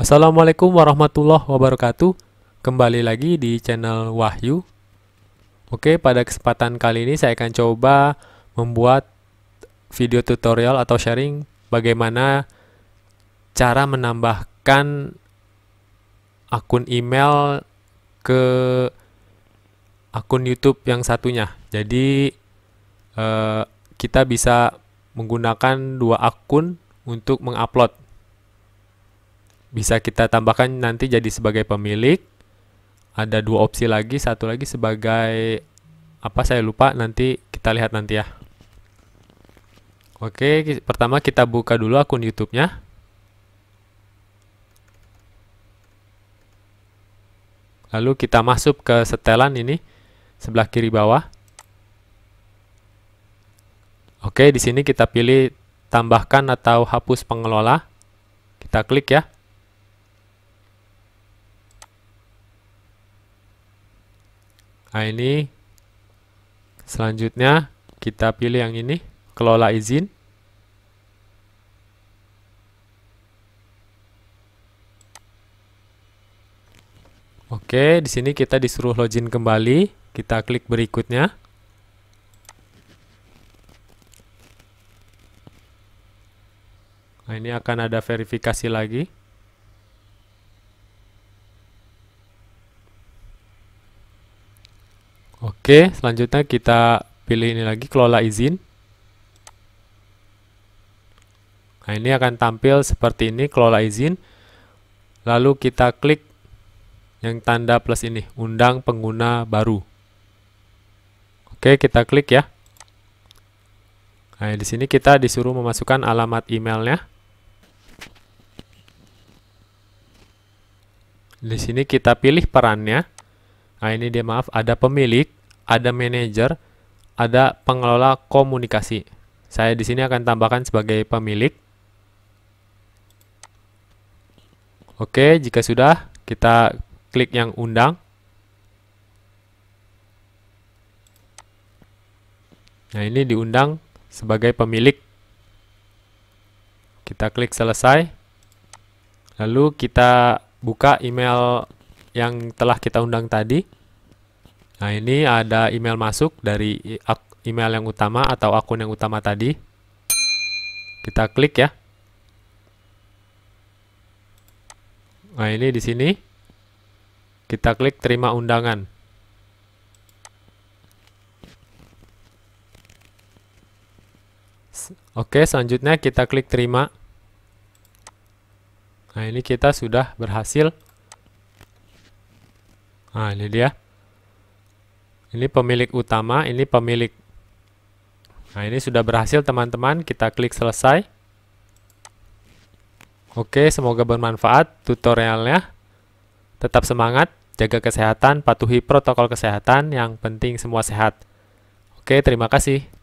Assalamualaikum warahmatullahi wabarakatuh. Kembali lagi di channel Wahyu. Oke, pada kesempatan kali ini saya akan coba membuat video tutorial atau sharing bagaimana cara menambahkan akun email ke akun YouTube yang satunya. Jadi eh, kita bisa menggunakan dua akun untuk mengupload bisa kita tambahkan nanti jadi sebagai pemilik ada dua opsi lagi satu lagi sebagai apa saya lupa nanti kita lihat nanti ya oke pertama kita buka dulu akun YouTube-nya lalu kita masuk ke setelan ini sebelah kiri bawah oke di sini kita pilih tambahkan atau hapus pengelola kita klik ya Nah, ini selanjutnya kita pilih yang ini, kelola izin. Oke, di sini kita disuruh login kembali. Kita klik berikutnya. Nah, ini akan ada verifikasi lagi. Oke, selanjutnya kita pilih ini lagi, kelola izin. Nah, ini akan tampil seperti ini, kelola izin. Lalu kita klik yang tanda plus ini, undang pengguna baru. Oke, kita klik ya. Nah, di sini kita disuruh memasukkan alamat emailnya. Di sini kita pilih perannya. Nah, ini dia maaf, ada pemilik ada manajer, ada pengelola komunikasi. Saya di sini akan tambahkan sebagai pemilik. Oke, jika sudah, kita klik yang undang. Nah, ini diundang sebagai pemilik. Kita klik selesai. Lalu kita buka email yang telah kita undang tadi. Nah, ini ada email masuk dari email yang utama atau akun yang utama tadi. Kita klik ya. Nah, ini di sini. Kita klik terima undangan. Oke, selanjutnya kita klik terima. Nah, ini kita sudah berhasil. Nah, ini dia. Ini pemilik utama, ini pemilik. Nah, ini sudah berhasil teman-teman. Kita klik selesai. Oke, semoga bermanfaat tutorialnya. Tetap semangat, jaga kesehatan, patuhi protokol kesehatan, yang penting semua sehat. Oke, terima kasih.